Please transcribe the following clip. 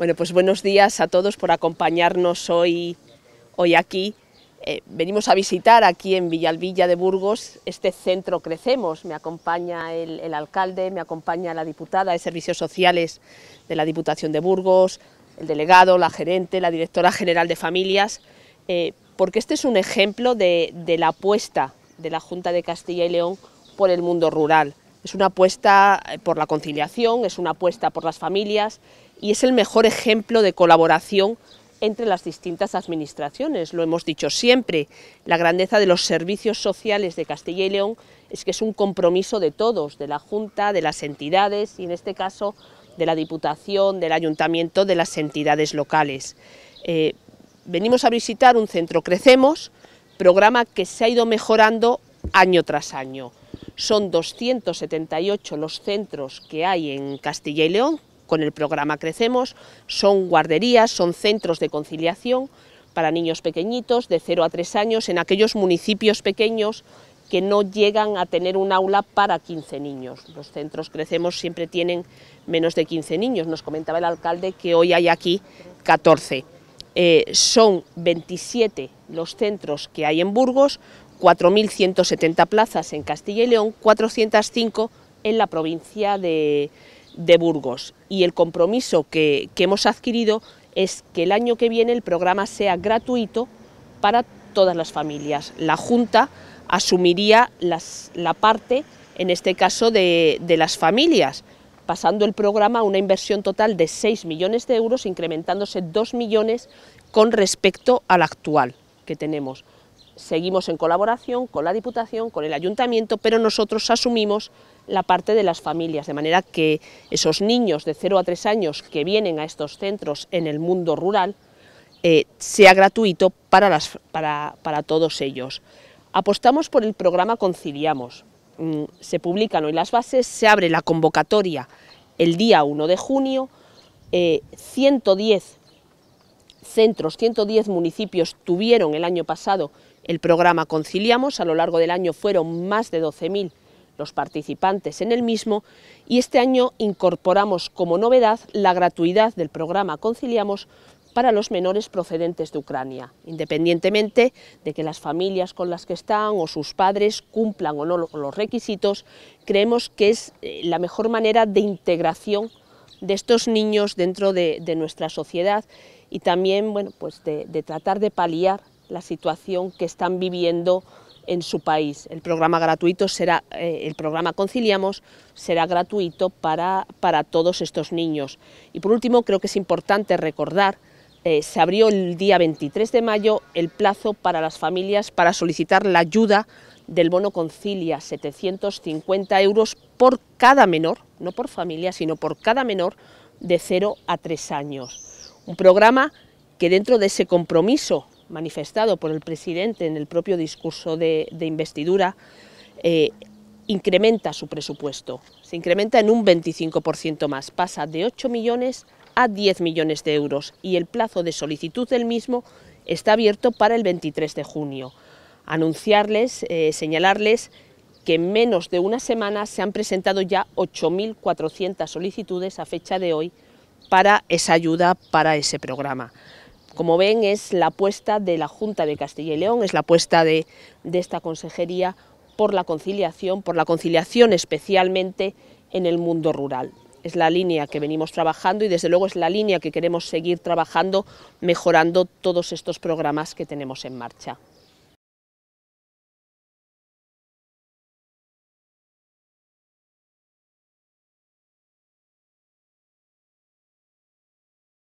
Bueno, pues buenos días a todos por acompañarnos hoy, hoy aquí. Eh, venimos a visitar aquí en Villalvilla de Burgos este centro Crecemos. Me acompaña el, alcalde, me acompaña la diputada de Servicios Sociales de la Diputación de Burgos, el delegado, la gerente, la directora general de familias, eh, porque este es un ejemplo de, de la apuesta de la Junta de Castilla y León por el mundo rural. Es una apuesta eh, por la conciliación, es una apuesta por las familias, y es el mejor ejemplo de colaboración entre las distintas administraciones. Lo hemos dicho siempre, la grandeza de los servicios sociales de Castilla y León es que es un compromiso de todos, de la Junta, de las entidades y en este caso de la Diputación, del Ayuntamiento, de las entidades locales. Eh, venimos a visitar un centro Crecemos, programa que se ha ido mejorando año tras año. Son 278 los centros que hay en Castilla y León, con el programa Crecemos, son guarderías, son centros de conciliación para niños pequeñitos de 0 a 3 años en aquellos municipios pequeños que no llegan a tener un aula para 15 niños. Los centros Crecemos siempre tienen menos de 15 niños. Nos comentaba el alcalde que hoy hay aquí 14. Eh, son 27 los centros que hay en Burgos, 4.170 plazas en Castilla y León, 405 en la provincia de, de Burgos y el compromiso que, hemos adquirido es que el año que viene el programa sea gratuito para todas las familias. La Junta asumiría la parte, en este caso, de, de, las familias, pasando el programa a una inversión total de 6 millones de euros, incrementándose 2 millones con respecto al actual que tenemos seguimos en colaboración con la Diputación, con el Ayuntamiento, pero nosotros asumimos la parte de las familias, de manera que esos niños de 0 a 3 años que vienen a estos centros en el mundo rural eh, sea gratuito para, todos ellos. Apostamos por el programa Conciliamos. Mm, se publican hoy las bases, se abre la convocatoria el día 1 de junio, 110 eh, centros, 110 municipios tuvieron el año pasado el programa Conciliamos a lo largo del año fueron más de 12.000 los participantes en el mismo y este año incorporamos como novedad la gratuidad del programa Conciliamos para los menores procedentes de Ucrania, independientemente de que las familias con las que están o sus padres cumplan o no los requisitos, creemos que es eh, la mejor manera de integración de estos niños dentro de, nuestra sociedad y también bueno, pues de tratar de paliar la situación que están viviendo en su país. El programa gratuito será, eh, el programa Conciliamos será gratuito para, para todos estos niños. Y por último, creo que es importante recordar eh, se abrió el día 23 de mayo el plazo para las familias para solicitar la ayuda del bono concilia, 750 euros por cada menor, no por familia, sino por cada menor de 0 a 3 años. Un programa que dentro de ese compromiso manifestado por el presidente en el propio discurso de, investidura, eh, incrementa su presupuesto, se incrementa en un 25% más, pasa de 8 millones a 10 millones de euros y el plazo de solicitud del mismo está abierto para el 23 de junio. Anunciarles, eh, señalarles que en menos de una semana se han presentado ya 8.400 solicitudes a fecha de hoy para esa ayuda, para ese programa. Como ven, es la apuesta de la Junta de Castilla y León, es la apuesta de, de esta consejería por la conciliación, por la conciliación especialmente en el mundo rural. Es la línea que venimos trabajando y desde luego es la línea que queremos seguir trabajando mejorando todos estos programas que tenemos en marcha.